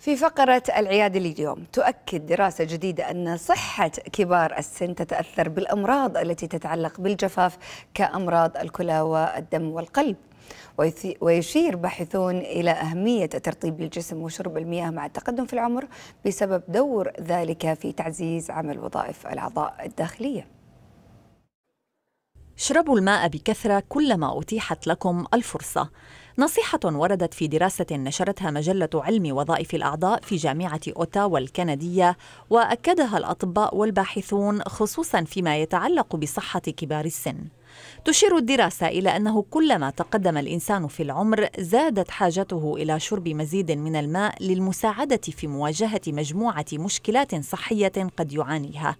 في فقرة العيادة اليوم تؤكد دراسة جديدة أن صحة كبار السن تتأثر بالأمراض التي تتعلق بالجفاف كأمراض الكلى والدم والقلب ويشير باحثون إلى أهمية ترطيب الجسم وشرب المياه مع التقدم في العمر بسبب دور ذلك في تعزيز عمل وظائف الأعضاء الداخلية اشربوا الماء بكثرة كلما أتيحت لكم الفرصة نصيحة وردت في دراسة نشرتها مجلة علم وظائف الأعضاء في جامعة أوتاوا الكندية وأكدها الأطباء والباحثون خصوصا فيما يتعلق بصحة كبار السن تشير الدراسة إلى أنه كلما تقدم الإنسان في العمر زادت حاجته إلى شرب مزيد من الماء للمساعدة في مواجهة مجموعة مشكلات صحية قد يعانيها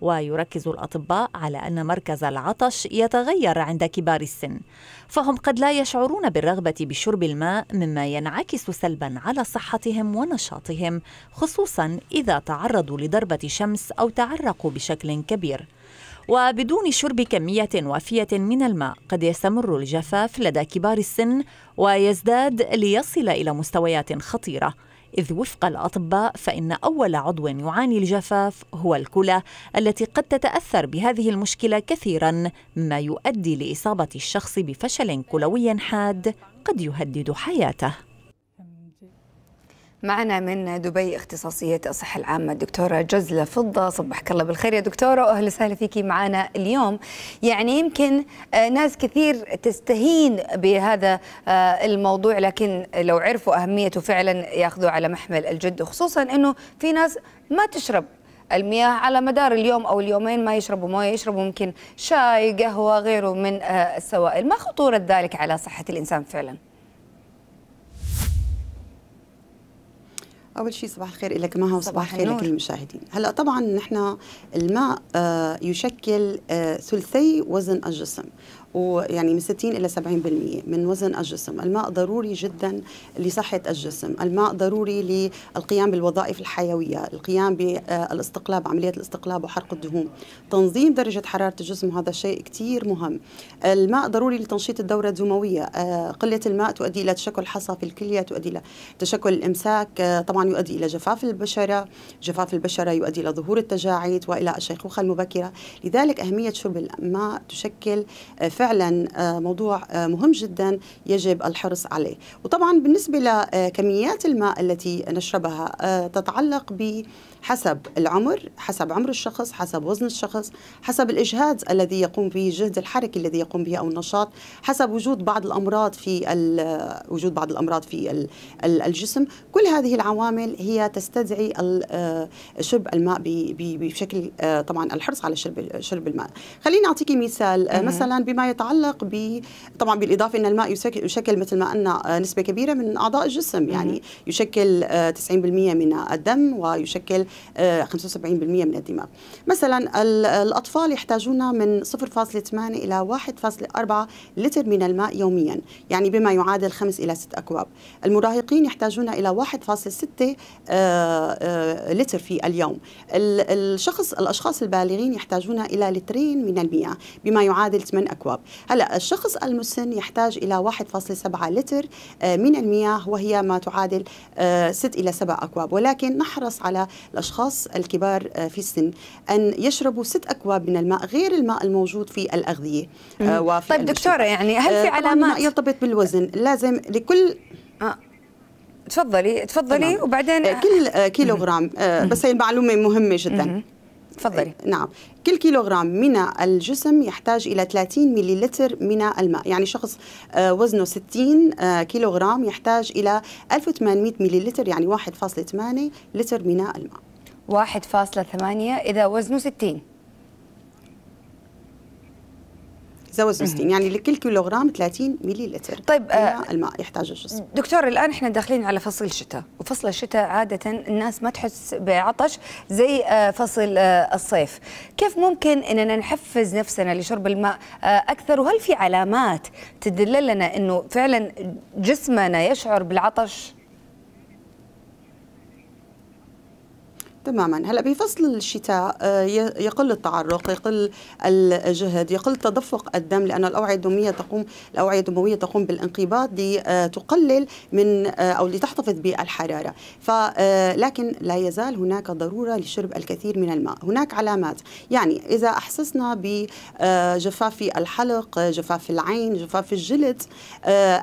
ويركز الأطباء على أن مركز العطش يتغير عند كبار السن فهم قد لا يشعرون بالرغبة بشرب الماء مما ينعكس سلبا على صحتهم ونشاطهم خصوصا إذا تعرضوا لضربة شمس أو تعرقوا بشكل كبير وبدون شرب كمية وافية من الماء قد يستمر الجفاف لدى كبار السن ويزداد ليصل إلى مستويات خطيرة إذ وفق الأطباء فإن أول عضو يعاني الجفاف هو الكلى التي قد تتأثر بهذه المشكلة كثيرا مما يؤدي لإصابة الشخص بفشل كلوي حاد قد يهدد حياته معنا من دبي اختصاصية الصحة العامة الدكتورة جزلة فضة صبحك الله بالخير يا دكتورة وأهلا وسهلا فيكي معنا اليوم يعني يمكن آه، ناس كثير تستهين بهذا آه، الموضوع لكن لو عرفوا أهميته فعلا ياخذوا على محمل الجد خصوصا أنه في ناس ما تشرب المياه على مدار اليوم او اليومين ما يشربوا مويه يشربوا ممكن شاي قهوه غيره من آه، السوائل ما خطوره ذلك على صحه الانسان فعلا اول شيء صباح الخير لك مها وصباح الخير لكل المشاهدين هلا طبعا نحن الماء آه، يشكل آه، ثلثي وزن الجسم ويعني من 60 إلى 70% من وزن الجسم الماء ضروري جدا لصحة الجسم الماء ضروري للقيام بالوظائف الحيوية القيام بالاستقلاب عملية الاستقلاب وحرق الدهون تنظيم درجة حرارة الجسم هذا شيء كثير مهم الماء ضروري لتنشيط الدورة الدموية آه، قلة الماء تؤدي إلى تشكل حصى في الكلية تؤدي إلى تشكل الإمساك آه، طبعا يؤدي إلى جفاف البشرة جفاف البشرة يؤدي إلى ظهور التجاعيد وإلى الشيخوخة المبكرة لذلك أهمية شرب الماء تشكل آه، فعلا فعلا آه، موضوع آه، مهم جدا يجب الحرص عليه وطبعا بالنسبة لكميات الماء التي نشربها آه، تتعلق ب حسب العمر حسب عمر الشخص حسب وزن الشخص حسب الإجهاد الذي يقوم به الجهد الحركي الذي يقوم به أو النشاط حسب وجود بعض الأمراض في وجود بعض الأمراض في الجسم كل هذه العوامل هي تستدعي شرب الماء بشكل طبعا الحرص على شرب شرب الماء خليني أعطيك مثال مثلا بما يتعلق ب طبعا بالاضافه ان الماء يشكل مثل ما قلنا آه، نسبه كبيره من اعضاء الجسم يعني يشكل 90% آه، من الدم ويشكل 75% آه، من الدماغ مثلا الاطفال يحتاجون من 0.8 الى 1.4 لتر من الماء يوميا يعني بما يعادل 5 الى 6 اكواب المراهقين يحتاجون الى 1.6 لتر في اليوم الشخص الاشخاص البالغين يحتاجون الى لترين من المياه بما يعادل 8 اكواب التراب هلا الشخص المسن يحتاج الى 1.7 لتر آه، من المياه وهي ما تعادل 6 آه، الى 7 اكواب ولكن نحرص على الاشخاص الكبار آه، في السن ان يشربوا 6 اكواب من الماء غير الماء الموجود في الاغذيه وفي طيب دكتوره يعني هل في علامات يرتبط بالوزن لازم لكل تفضلي تفضلي طبعا. وبعدين كل كيلوغرام بس هي المعلومه مهمه جدا تفضلي إيه، نعم كل كيلوغرام من الجسم يحتاج إلى 30 مللتر من الماء يعني شخص آه، وزنه 60 آه، كيلوغرام يحتاج إلى 1800 مللتر يعني 1.8 لتر من الماء 1.8 إذا وزنه 60 تتجاوز 60 يعني لكل كيلوغرام 30 ملي لتر طيب آه الماء يحتاجه الجسم دكتور الان احنا داخلين على فصل الشتاء وفصل الشتاء عاده الناس ما تحس بعطش زي آه فصل آه الصيف كيف ممكن اننا نحفز نفسنا لشرب الماء آه اكثر وهل في علامات تدل لنا انه فعلا جسمنا يشعر بالعطش تماما هلا بفصل الشتاء آه، يقل التعرق يقل الجهد يقل تدفق الدم لان الاوعيه الدمويه تقوم الاوعيه الدمويه تقوم بالانقباض لتقلل آه، من آه، او لتحتفظ بالحراره فلكن لا يزال هناك ضروره لشرب الكثير من الماء هناك علامات يعني اذا احسسنا بجفاف الحلق جفاف العين جفاف الجلد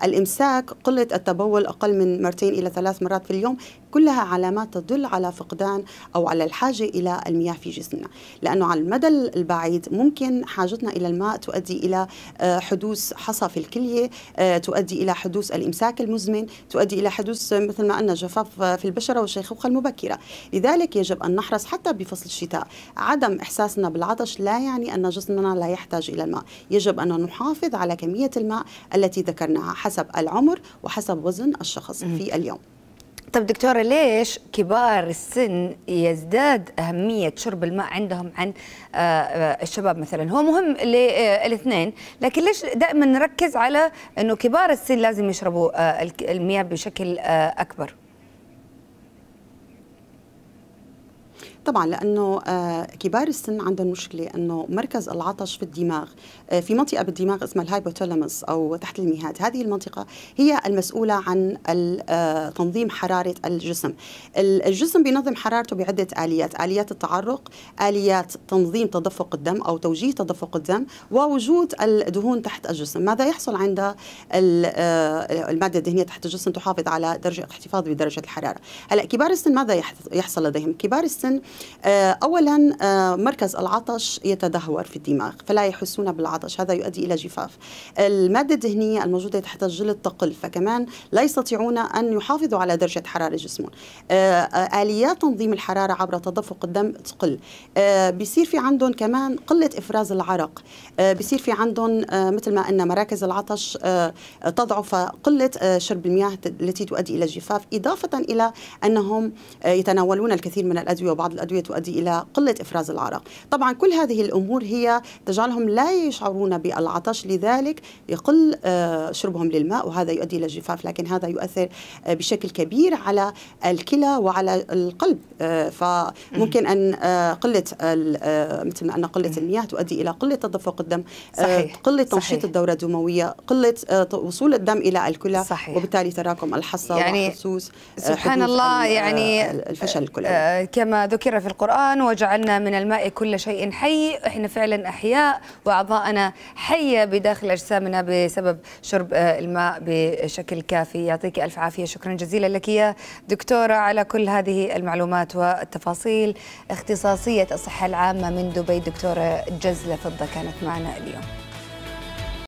الامساك قله التبول اقل من مرتين الى ثلاث مرات في اليوم كلها علامات تدل على فقدان أو على الحاجة إلى المياه في جسمنا لأنه على المدى البعيد ممكن حاجتنا إلى الماء تؤدي إلى آه، حدوث حصى في الكلية آه، تؤدي إلى حدوث الإمساك المزمن تؤدي إلى حدوث مثل ما قلنا جفاف في البشرة والشيخوخة المبكرة لذلك يجب أن نحرص حتى بفصل الشتاء عدم إحساسنا بالعطش لا يعني أن جسمنا لا يحتاج إلى الماء يجب أن نحافظ على كمية الماء التي ذكرناها حسب العمر وحسب وزن الشخص في اليوم طب دكتورة ليش كبار السن يزداد أهمية شرب الماء عندهم عن آه، آه، الشباب مثلا هو مهم للاثنين آه، لكن ليش دائما نركز على أنه كبار السن لازم يشربوا المياه بشكل أكبر طبعا لانه آه، كبار السن عندهم مشكله انه مركز العطش في الدماغ آه، في منطقه بالدماغ اسمها الهايبوتالاموس او تحت المهاد هذه المنطقه هي المسؤوله عن آه، تنظيم حراره الجسم الجسم بينظم حرارته بعده اليات اليات التعرق اليات تنظيم تدفق الدم او توجيه تدفق الدم ووجود الدهون تحت الجسم ماذا يحصل عند الماده الدهنيه تحت الجسم تحافظ على درجه احتفاظ بدرجه الحراره هلا كبار السن ماذا يحصل لديهم كبار السن آه، اولا آه، مركز العطش يتدهور في الدماغ فلا يحسون بالعطش هذا يؤدي الى جفاف الماده الدهنيه الموجوده تحت الجلد تقل فكمان لا يستطيعون ان يحافظوا على درجه حراره جسمهم آه، اليات تنظيم الحراره عبر تدفق الدم تقل بيصير في عندهم كمان قله افراز العرق بيصير في عندهم مثل ما ان مراكز العطش تضعف قله شرب المياه التي تؤدي الى الجفاف اضافه الى انهم يتناولون الكثير من الادويه وبعض الأدوية تؤدي إلى قلة إفراز العرق طبعا كل هذه الأمور هي تجعلهم لا يشعرون بالعطش لذلك يقل آه، شربهم للماء وهذا يؤدي إلى الجفاف لكن هذا يؤثر آه، بشكل كبير على الكلى وعلى القلب آه، فممكن أن قلة مثل ما أن قلة المياه تؤدي إلى قلة تدفق الدم صحيح. قلة تنشيط الدورة الدموية قلة وصول الدم إلى الكلى صحيح. وبالتالي تراكم الحصى يعني سبحان الله يعني الفشل الكلوي كما ذكر كثيرة في القرآن وجعلنا من الماء كل شيء حي إحنا فعلا أحياء وأعضاءنا حية بداخل أجسامنا بسبب شرب آه، الماء بشكل كافي يعطيك ألف عافية شكرا جزيلا لك يا دكتورة على كل هذه المعلومات والتفاصيل اختصاصية الصحة العامة من دبي دكتورة جزلة فضة كانت معنا اليوم